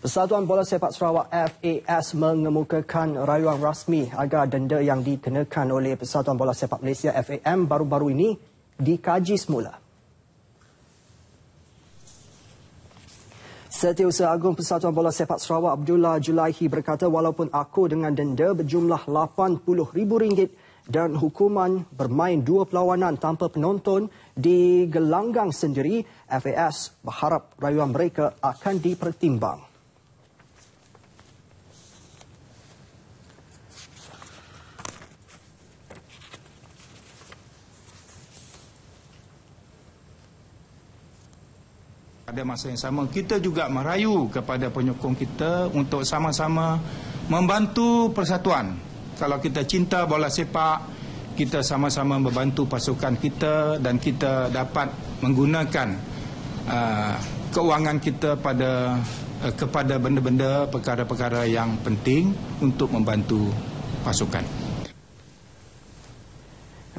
Persatuan Bola Sepak Sarawak FAS mengemukakan rayuan rasmi agar denda yang dikenakan oleh Persatuan Bola Sepak Malaysia FAM baru-baru ini dikaji semula. Setiausaha Agung Persatuan Bola Sepak Sarawak Abdullah Julaihi berkata walaupun aku dengan denda berjumlah RM80,000 dan hukuman bermain dua perlawanan tanpa penonton di gelanggang sendiri, FAS berharap rayuan mereka akan dipertimbang. Pada masa yang sama, kita juga merayu kepada penyokong kita untuk sama-sama membantu persatuan. Kalau kita cinta bola sepak, kita sama-sama membantu pasukan kita dan kita dapat menggunakan uh, keuangan kita pada uh, kepada benda-benda, perkara-perkara yang penting untuk membantu pasukan.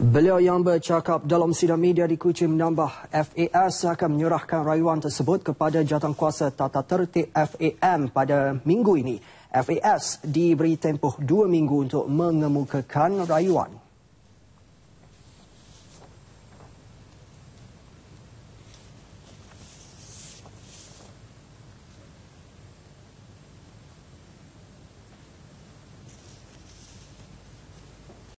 Beliau yang bercakap dalam sidang media di Kuching menambah FAS akan menyerahkan rayuan tersebut kepada kuasa tata tertib FAM pada minggu ini. FAS diberi tempoh dua minggu untuk mengemukakan rayuan.